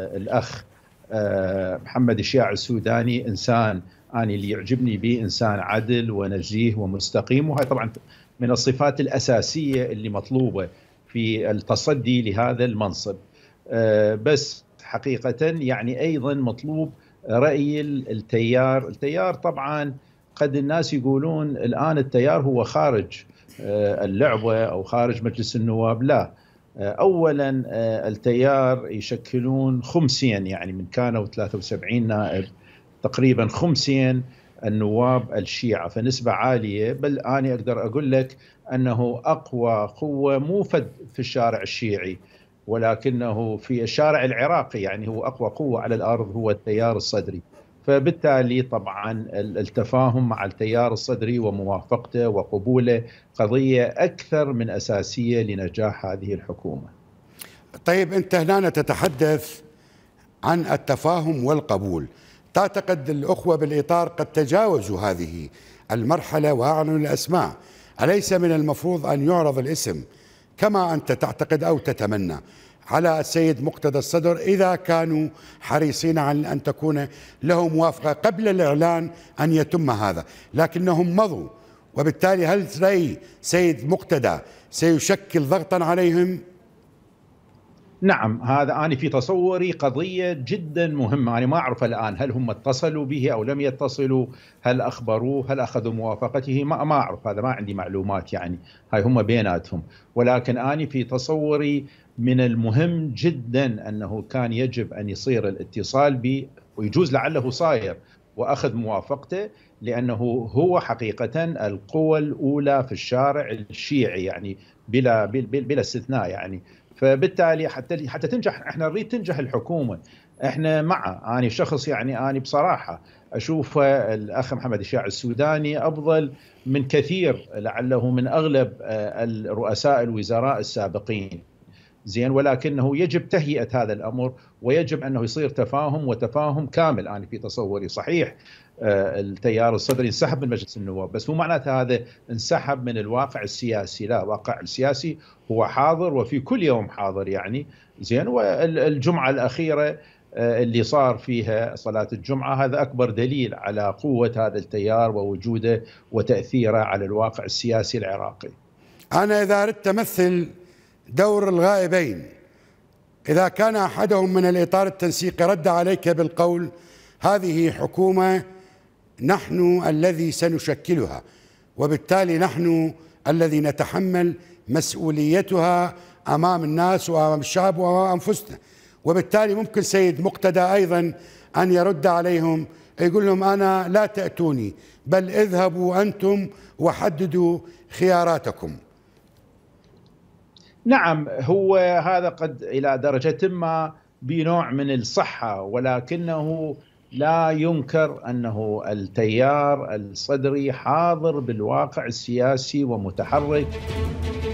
الاخ آه، محمد الشيع السوداني انسان اني اللي يعجبني به انسان عدل ونزيه ومستقيم وهي طبعا من الصفات الاساسيه اللي مطلوبه في التصدي لهذا المنصب آه، بس حقيقه يعني ايضا مطلوب راي التيار التيار طبعا قد الناس يقولون الان التيار هو خارج آه، اللعبه او خارج مجلس النواب لا آه، اولا آه، التيار يشكلون خمسين يعني من كانوا 73 نائب تقريبا خمسين النواب الشيعة فنسبة عالية بل أنا أقدر أقول لك أنه أقوى قوة مو في الشارع الشيعي ولكنه في الشارع العراقي يعني هو أقوى قوة على الأرض هو التيار الصدري فبالتالي طبعا التفاهم مع التيار الصدري وموافقته وقبوله قضيه اكثر من اساسيه لنجاح هذه الحكومه. طيب انت هنا تتحدث عن التفاهم والقبول، تعتقد الاخوه بالاطار قد تجاوزوا هذه المرحله واعلنوا الاسماء، اليس من المفروض ان يعرض الاسم كما انت تعتقد او تتمنى؟ على السيد مقتدى الصدر إذا كانوا حريصين على أن تكون له موافقة قبل الإعلان أن يتم هذا لكنهم مضوا وبالتالي هل رأي سيد مقتدى سيشكل ضغطا عليهم نعم هذا أنا في تصوري قضية جدا مهمة أنا ما أعرف الآن هل هم اتصلوا به أو لم يتصلوا هل أخبروه هل أخذوا موافقته ما, ما أعرف هذا ما عندي معلومات يعني هاي هم بيناتهم ولكن أنا في تصوري من المهم جدا أنه كان يجب أن يصير الاتصال به ويجوز لعله صاير واخذ موافقته لانه هو حقيقه القوى الاولى في الشارع الشيعي يعني بلا بلا استثناء يعني فبالتالي حتى حتى تنجح احنا نريد تنجح الحكومه احنا مع اني شخص يعني اني بصراحه اشوف الاخ محمد الشاع السوداني افضل من كثير لعله من اغلب آه، رؤساء الوزراء السابقين زين ولكنه يجب تهيئه هذا الامر ويجب انه يصير تفاهم وتفاهم كامل انا في تصوري صحيح آه، التيار الصدري انسحب من مجلس النواب بس مو معناته هذا انسحب من الواقع السياسي لا الواقع السياسي هو حاضر وفي كل يوم حاضر يعني زين والجمعه الاخيره آه، اللي صار فيها صلاة الجمعة هذا أكبر دليل على قوة هذا التيار ووجوده وتأثيره على الواقع السياسي العراقي أنا إذا أردت أمثل دور الغائبين إذا كان أحدهم من الإطار التنسيقي رد عليك بالقول هذه حكومة نحن الذي سنشكلها وبالتالي نحن الذي نتحمل مسؤوليتها أمام الناس وأمام الشعب وأمام أنفسنا وبالتالي ممكن سيد مقتدى أيضا أن يرد عليهم يقول لهم أنا لا تأتوني بل اذهبوا أنتم وحددوا خياراتكم نعم هو هذا قد الى درجه ما بنوع من الصحه ولكنه لا ينكر انه التيار الصدري حاضر بالواقع السياسي ومتحرك